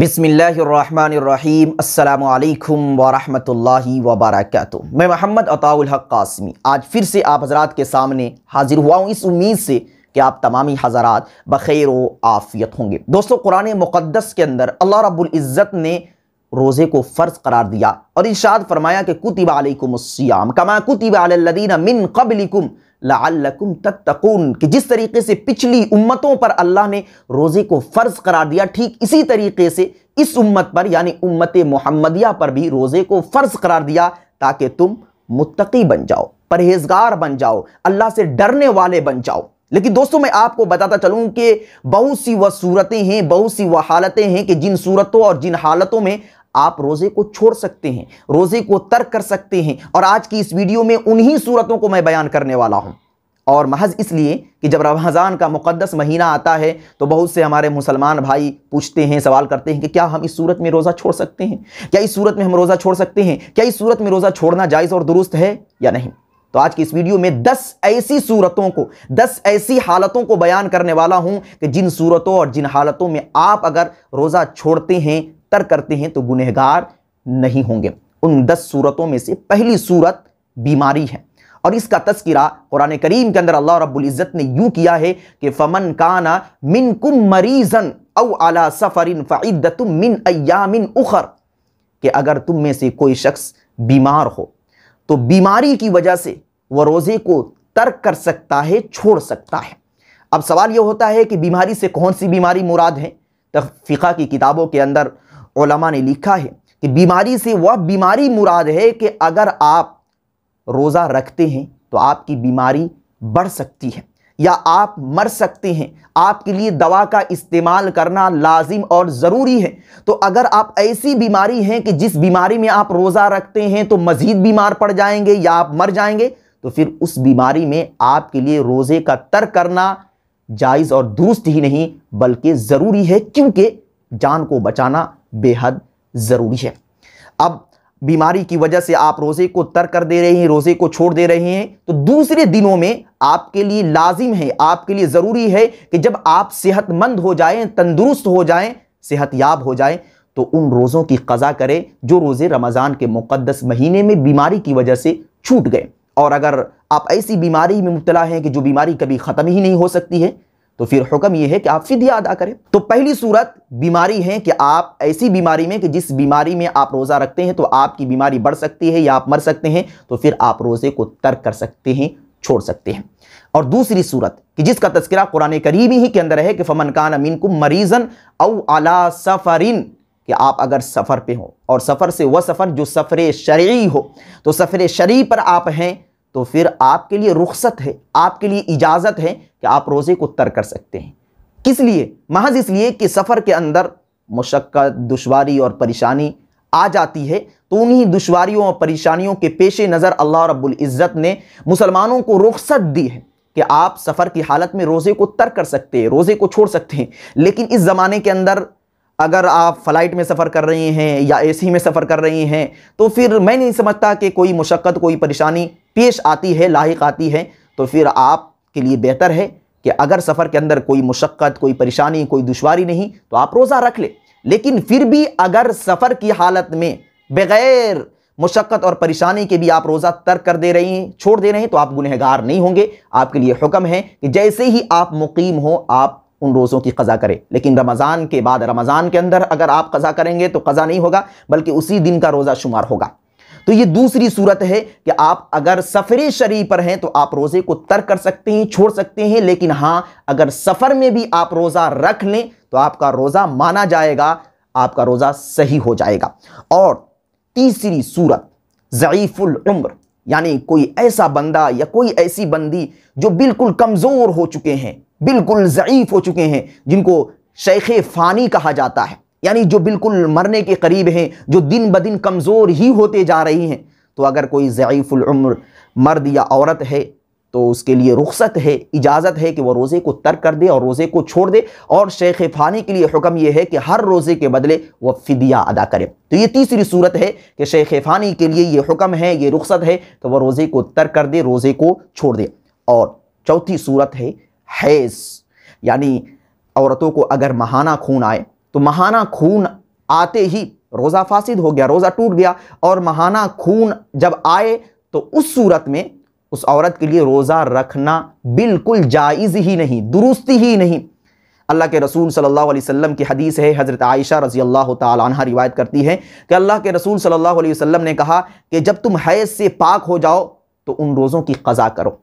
बिसमीम् अल्लाम वरहमतुल्लाहि वबरकत मैं मोहम्मद अताउल हक कासमी आज फिर से आप हजरात के सामने हाजिर हुआ हूँ इस उम्मीद से कि आप तमामी हजरात बखैर व आफ़ियत होंगे दोस्तों कुरान मुक़दस के अंदर अल्लाह रब्बुल इज़्ज़त ने रोज़े को फ़र्ज़ करार दिया और इशाद फरमाया कि कुतिब कमा कुतिब मिन कबलिकुम लाकुम तत्तकून कि जिस तरीके से पिछली उम्मतों पर अल्लाह ने रोज़े को फ़र्ज करार दिया ठीक इसी तरीके से इस उम्मत पर यानी उम्मत मोहम्मदिया पर भी रोज़े को फ़र्ज करार दिया ताकि तुम मुत्तकी बन जाओ परहेजगार बन जाओ अल्लाह से डरने वाले बन जाओ लेकिन दोस्तों मैं आपको बताता चलूँ कि बहुत सी वह सूरतें हैं बहुत सी वह हालतें हैं कि जिन सूरतों और जिन हालतों में आप रोज़े को छोड़ सकते हैं रोज़े को तर्क कर सकते हैं और आज की इस वीडियो में उन्हीं सूरतों को मैं बयान करने वाला हूँ और महज इसलिए कि जब रमज़ान का मुक़दस महीना आता है तो बहुत से हमारे मुसलमान भाई पूछते हैं सवाल करते हैं कि क्या हम इस सूरत में रोज़ा छोड़ सकते हैं क्या इस सूरत में हम रोज़ा छोड़ सकते हैं क्या इस सूरत में रोज़ा छोड़ना जायज़ और दुरुस्त है या नहीं तो आज की इस वीडियो में 10 ऐसी सूरतों को 10 ऐसी हालतों को बयान करने वाला हूं कि जिन सूरतों और जिन हालतों में आप अगर रोज़ा छोड़ते हैं तर करते हैं तो गुनहगार नहीं होंगे उन दस सूरतों में से पहली सूरत बीमारी है और इसका तस्करा कुरान करीम के अंदर अल्लाह रब्ज़त ने यूँ किया है कि फ़मन काना मिन कुम मरीजन औ आला सफ़रिन फ़ाइदत मिन अयामिन उखर कि अगर तुम में से कोई शख्स बीमार हो तो बीमारी की वजह से वह रोज़े को तर्क कर सकता है छोड़ सकता है अब सवाल यह होता है कि बीमारी से कौन सी बीमारी मुराद है तो फ़िका की किताबों के अंदर ओलमा ने लिखा है कि बीमारी से वह बीमारी मुराद है कि अगर आप रोज़ा रखते हैं तो आपकी बीमारी बढ़ सकती है या आप मर सकते हैं आपके लिए दवा का इस्तेमाल करना लाजिम और ज़रूरी है तो अगर आप ऐसी बीमारी हैं कि जिस बीमारी में आप रोज़ा रखते हैं तो मज़ीद बीमार पड़ जाएंगे या आप मर जाएंगे तो फिर उस बीमारी में आपके लिए रोज़े का तर्क करना जायज़ और दुरुस्त ही नहीं बल्कि ज़रूरी है क्योंकि जान को बचाना बेहद ज़रूरी है अब बीमारी की वजह से आप रोज़े को तर कर दे रहे हैं रोज़े को छोड़ दे रहे हैं तो दूसरे दिनों में आपके लिए लाजिम है आपके लिए ज़रूरी है कि जब आप सेहतमंद हो जाए तंदुरुस्त हो जाएं सेहतयाब हो जाए तो उन रोज़ों की कज़ा करें जो रोज़े रमज़ान के मुक़दस महीने में बीमारी की वजह से छूट गए और अगर आप ऐसी बीमारी में मुबतला हैं कि जो बीमारी कभी ख़त्म ही नहीं हो सकती है तो फिर हुक्म यह है कि आप फिदिया अदा करें तो पहली सूरत बीमारी है कि आप ऐसी बीमारी में कि जिस बीमारी में आप रोज़ा रखते हैं तो आपकी बीमारी बढ़ सकती है या आप मर सकते हैं तो फिर आप रोज़े को तर्क कर सकते हैं छोड़ सकते हैं और दूसरी सूरत कि जिसका तस्करा कुरान करीबी ही के अंदर है कि फमन कान अमीन को मरीजन औ अला सफ़रिन कि आप अगर सफ़र पे हो और सफ़र से वह सफ़र जो सफरे शरी हो तो सफरे शरी पर आप हैं तो फिर आपके लिए रुख्सत है आपके लिए इजाज़त है कि आप रोज़े को तर कर सकते हैं किस लिए महज इसलिए कि सफ़र के अंदर मशक्क़त दुशारी और परेशानी आ जाती है तो उन्हीं दुशारियों और परेशानियों के पेश नज़र अल्लाह रब्बुल इज़्ज़त ने मुसलमानों को रुख्सत दी है कि आप सफ़र की हालत में रोज़े को तर कर सकते हैं रोज़े को छोड़ सकते हैं लेकिन इस ज़माने के अंदर अगर आप फ़्लाइट में सफ़र कर रहे हैं या एसी में सफ़र कर रहे हैं तो फिर मैं नहीं समझता कि कोई मशक्क़त कोई परेशानी पेश आती है लाइक आती है तो फिर आप के लिए बेहतर है कि अगर सफ़र के अंदर कोई मुशक्क़त कोई परेशानी कोई दुशारी नहीं तो आप रोज़ा रख ले। लेकिन फिर भी अगर सफ़र की हालत में बग़ैर मुशक्क़त और परेशानी के भी आप रोज़ा तर्क कर दे रही हैं छोड़ दे रहे हैं तो आप गुनहगार नहीं होंगे आपके लिए हुक्म है कि जैसे ही आप मुकीम हो आप उन रोज़ों की कज़ा करें लेकिन रमज़ान के बाद रमज़ान के अंदर अगर आप कज़ा करेंगे तो कज़ा नहीं होगा बल्कि उसी दिन का रोज़ा शुमार होगा तो ये दूसरी सूरत है कि आप अगर सफ़र शरी पर हैं तो आप रोज़े को तर्क कर सकते हैं छोड़ सकते हैं लेकिन हाँ अगर सफ़र में भी आप रोज़ा रख लें तो आपका रोज़ा माना जाएगा आपका रोज़ा सही हो जाएगा और तीसरी सूरत ज़यीफ़ुल उम्र यानी कोई ऐसा बंदा या कोई ऐसी बंदी जो बिल्कुल कमज़ोर हो चुके हैं बिल्कुल ज़यीफ़ हो चुके हैं जिनको शेख फ़ानी कहा जाता है यानी जो बिल्कुल मरने के करीब हैं जो दिन ब दिन कमज़ोर ही होते जा रही हैं तो अगर कोई ज़यीफ़ुलमर मर्द या औरत है तो उसके लिए रुख्सत है इजाज़त है कि वह रोज़े को तर्क कर दे और रोज़े को छोड़ दे और शेख फ़ानी के लिए हुक्म यह है कि हर रोज़े के बदले वह फ़िदिया अदा करे तो ये तीसरी सूरत है कि शेख फ़ानी के लिए ये हुक्म है ये रुख्सत है तो वह रोज़े को तर्क कर दे रोज़े को छोड़ दे और चौथी सूरत है हैज़ यानी औरतों को अगर महाना खून आए तो महाना खून आते ही रोज़ा फासिद हो गया रोज़ा टूट गया और महाना खून जब आए तो उस सूरत में उस औरत के लिए रोज़ा रखना बिल्कुल जायज़ ही नहीं दुरुस्ती ही नहीं अल्लाह के रसूल सल्लल्लाहु अलैहि वसल्लम की हदीस है हज़रत आयशा रज़ी अल्लाह तहा रिवायत करती है कि अल्लाह के रसूल सल्लल्लाहु अलैहि वसल्लम ने कहा कि जब तुम हैज़ से पाक हो जाओ तो उन रोज़ों की कज़ा करो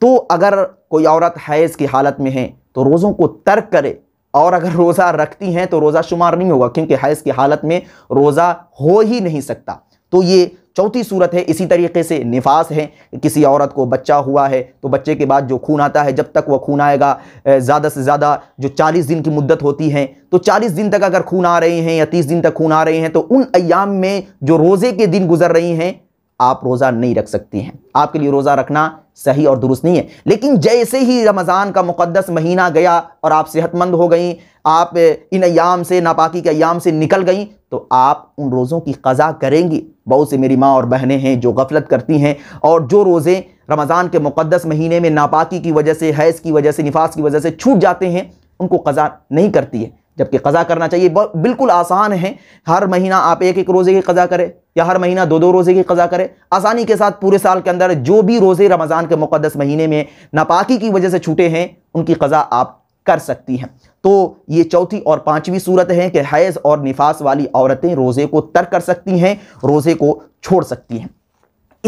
तो अगर कोई औरत हैज़ की हालत में है तो रोज़ों को तर्क करे और अगर रोज़ा रखती हैं तो रोज़ा शुमार नहीं होगा क्योंकि हैज़ की हालत में रोज़ा हो ही नहीं सकता तो ये चौथी सूरत है इसी तरीके से निफास है किसी औरत को बच्चा हुआ है तो बच्चे के बाद जो खून आता है जब तक वह खून आएगा ज़्यादा से ज़्यादा जो 40 दिन की मुद्दत होती है तो 40 दिन तक अगर खून आ रहे हैं या 30 दिन तक खून आ रहे हैं तो उन अयाम में जो रोज़े के दिन गुजर रही हैं आप रोज़ा नहीं रख सकती हैं आपके लिए रोज़ा रखना सही और दुरुस्त नहीं है लेकिन जैसे ही रमज़ान का मुक़दस महीना गया और आप सेहतमंद हो गई आप इन अयाम से नापाकी के अयाम से निकल गई तो आप उन रोज़ों की कज़ा करेंगी बहुत से मेरी माँ और बहनें हैं जो गफलत करती हैं और जो रोज़े रमज़ान के मुक़दस महीने में नापाकी की वजह से हैज़ की वजह से निफास की वजह से छूट जाते हैं उनको कज़ा नहीं करती है जबकि कज़ा करना चाहिए बिल्कुल आसान है हर महीना आप एक एक रोज़े की कज़ा करें या हर महीना दो दो रोज़े की कज़ा करे आसानी के साथ पूरे साल के अंदर जो भी रोज़े रमज़ान के मुक़दस महीने में नापाकी की वजह से छूटे हैं उनकी कज़ा आप कर सकती हैं तो ये चौथी और पांचवी सूरत है कि हैज़ और निफास वाली औरतें रोज़े को तर कर सकती हैं रोज़े को छोड़ सकती हैं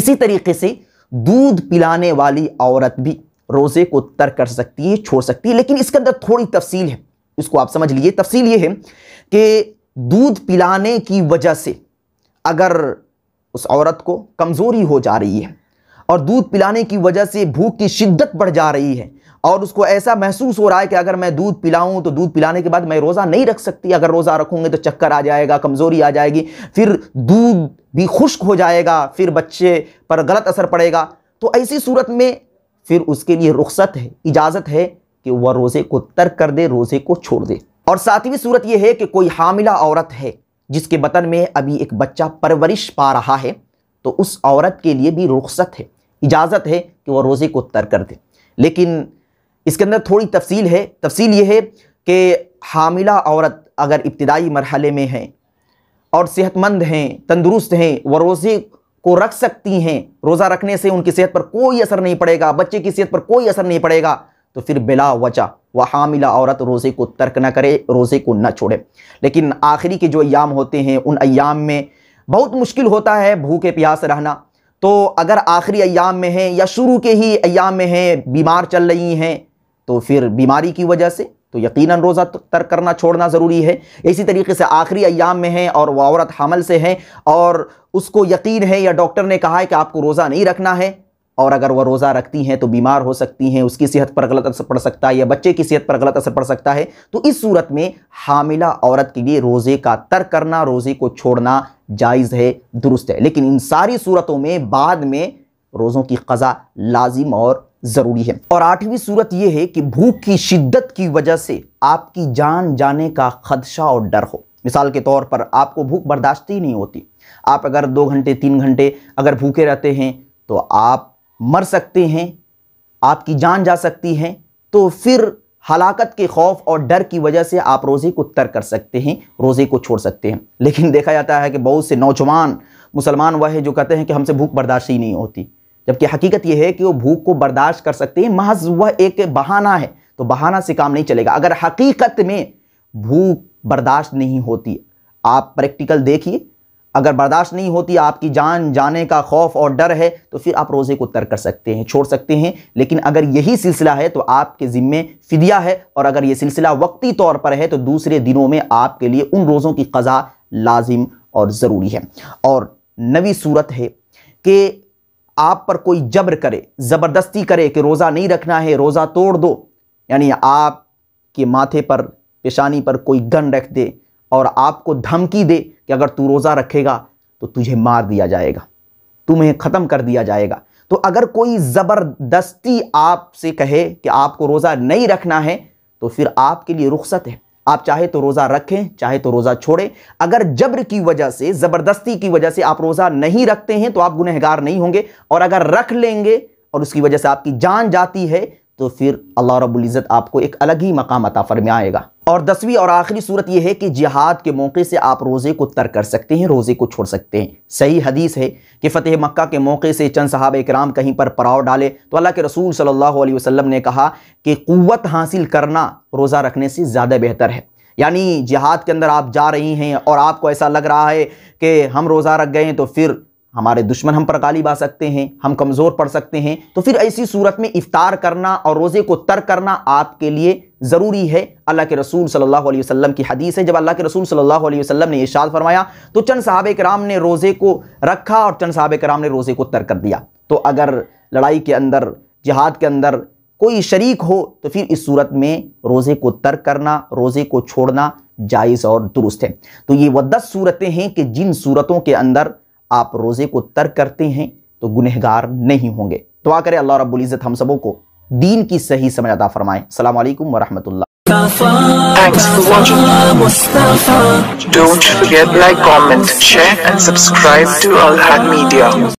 इसी तरीके से दूध पिलाने वाली औरत भी रोज़े को तर कर सकती है छोड़ सकती है लेकिन इसके अंदर थोड़ी तफसील है इसको आप समझ लीजिए तफसील ये है कि दूध पिलाने की वजह से अगर उस औरत को कमज़ोरी हो जा रही है और दूध पिलाने की वजह से भूख की शिद्दत बढ़ जा रही है और उसको ऐसा महसूस हो रहा है कि अगर मैं दूध पिलाऊं तो दूध पिलाने के बाद मैं रोज़ा नहीं रख सकती अगर रोज़ा रखूंगे तो चक्कर आ जाएगा कमज़ोरी आ जाएगी फिर दूध भी खुश्क हो जाएगा फिर बच्चे पर गलत असर पड़ेगा तो ऐसी सूरत में फिर उसके लिए रुख्सत है इजाज़त है कि वह रोज़े को तर्क कर दे रोज़े को छोड़ दे और सातवीं सूरत यह है कि कोई हामिला औरत है जिसके वतन में अभी एक बच्चा परवरिश पा रहा है तो उस औरत के लिए भी रुख्सत है इजाज़त है कि वह रोज़े को तर कर दे लेकिन इसके अंदर थोड़ी तफसील है तफसील ये है कि हामिला औरत अगर इब्तदाई मरहले में है और सेहतमंद हैं तंदुरुस्त हैं वह रोज़े को रख सकती हैं रोज़ा रखने से उनकी सेहत पर कोई असर नहीं पड़ेगा बच्चे की सेहत पर कोई असर नहीं पड़ेगा तो फिर बिला वचा व हामिला औरत रोज़े को तर्क न करे रोज़े को ना छोड़े लेकिन आखिरी के जो अयाम होते हैं उन अयाम में बहुत मुश्किल होता है भूखे प्यास रहना तो अगर आखिरी अयाम में है या शुरू के ही अयाम में है बीमार चल रही हैं तो फिर बीमारी की वजह से तो यकीनन रोज़ा तर्क करना छोड़ना ज़रूरी है इसी तरीके से आखिरी अयाम में है और वह औरत हमल से है और उसको यकीन है या डॉक्टर ने कहा है कि आपको रोज़ा नहीं रखना है और अगर वह रोज़ा रखती हैं तो बीमार हो सकती हैं उसकी सेहत पर गलत असर पड़ सकता है या बच्चे की सेहत पर गलत असर पड़ सकता है तो इस सूरत में हामिला औरत के लिए रोज़े का तर करना रोज़े को छोड़ना जायज़ है दुरुस्त है लेकिन इन सारी सूरतों में बाद में रोज़ों की कज़ा लाजिम और ज़रूरी है और आठवीं सूरत यह है कि भूख की शिद्दत की वजह से आपकी जान जाने का खदशा और डर हो मिसाल के तौर पर आपको भूख बर्दाश्त ही नहीं होती आप अगर दो घंटे तीन घंटे अगर भूखे रहते हैं तो आप मर सकते हैं आपकी जान जा सकती है तो फिर हलाकत के खौफ और डर की वजह से आप रोज़े को तर कर सकते हैं रोज़े को छोड़ सकते हैं लेकिन देखा जाता है कि बहुत से नौजवान मुसलमान वह है जो कहते हैं कि हमसे भूख बर्दाश्त ही नहीं होती जबकि हकीकत यह है कि वो भूख को बर्दाश्त कर सकते हैं महज वह एक बहाना है तो बहाना से काम नहीं चलेगा अगर हकीकत में भूख बर्दाश्त नहीं होती आप प्रैक्टिकल देखिए अगर बर्दाश्त नहीं होती आपकी जान जाने का खौफ और डर है तो फिर आप रोज़े को तर्क कर सकते हैं छोड़ सकते हैं लेकिन अगर यही सिलसिला है तो आपके ज़िम्मे फिदिया है और अगर ये सिलसिला वक्ती तौर पर है तो दूसरे दिनों में आपके लिए उन रोज़ों की कज़ा लाजिम और ज़रूरी है और नवी सूरत है कि आप पर कोई जबर करे ज़बरदस्ती करे कि रोज़ा नहीं रखना है रोज़ा तोड़ दो यानी आप के माथे पर पेशानी पर कोई गन रख दे और आपको धमकी दे कि अगर तू रोज़ा रखेगा तो तुझे मार दिया जाएगा तुम्हें ख़त्म कर दिया जाएगा तो अगर कोई ज़बरदस्ती आपसे कहे कि आपको रोज़ा नहीं रखना है तो फिर आपके लिए रुख्सत है आप चाहे तो रोज़ा रखें चाहे तो रोज़ा छोड़ें अगर जबर की वजह से ज़बरदस्ती की वजह से आप रोज़ा नहीं रखते हैं तो आप गुनहगार नहीं होंगे और अगर रख लेंगे और उसकी वजह से आपकी जान जाती है तो फिर अल्लाह रबुल्ज़त आपको एक अलग ही मकाम अता फरमाएगा और दसवीं और आखिरी सूरत यह है कि जिहाद के मौके से आप रोज़े को तर्क कर सकते हैं रोज़े को छोड़ सकते हैं सही हदीस है कि फ़तेह मक्का के मौके से चंद साहब कराम कहीं पर पड़ाव डाले तो अल्लाह के रसूल सल्लल्लाहु अलैहि वसल्लम ने कहा कि क़वत हासिल करना रोज़ा रखने से ज़्यादा बेहतर है यानी जिहाद के अंदर आप जा रही हैं और आपको ऐसा लग रहा है कि हम रोज़ा रख गए तो फिर हमारे दुश्मन हम पर गालिब आ सकते हैं हम कमज़ोर पड़ सकते हैं तो फिर ऐसी सूरत में इफ़ार करना और रोज़े को तर्क करना आपके लिए ज़रूरी है अल्लाह के रसूल सल्लल्लाहु अलैहि वसल्लम की हदीस है जब अल्लाह के रसूल सल्लल्लाहु अलैहि वसल्लम ने इशाद फरमाया तो चंद साहब कराम ने रोज़े को रखा और चंद साहब कराम ने रोज़े को तर्क कर दिया तो अगर लड़ाई के अंदर जिहाद के अंदर कोई शरीक हो तो फिर इस सूरत में रोज़े को तर्क करना रोज़े को छोड़ना जायज़ और दुरुस्त है तो ये वह दस सूरतें हैं कि जिन सूरतों के अंदर आप रोज़े को तर्क करते हैं तो गुनहगार नहीं होंगे तो करें अल्लाह रब्बुल इज़्ज़त हम सबों को दीन की सही समझ अदा फरमाएं सलाम अल्लाम वरहमतुल्ला Thanks for watching. Mustafa Don't forget like, comment, share and subscribe to Al Had Media.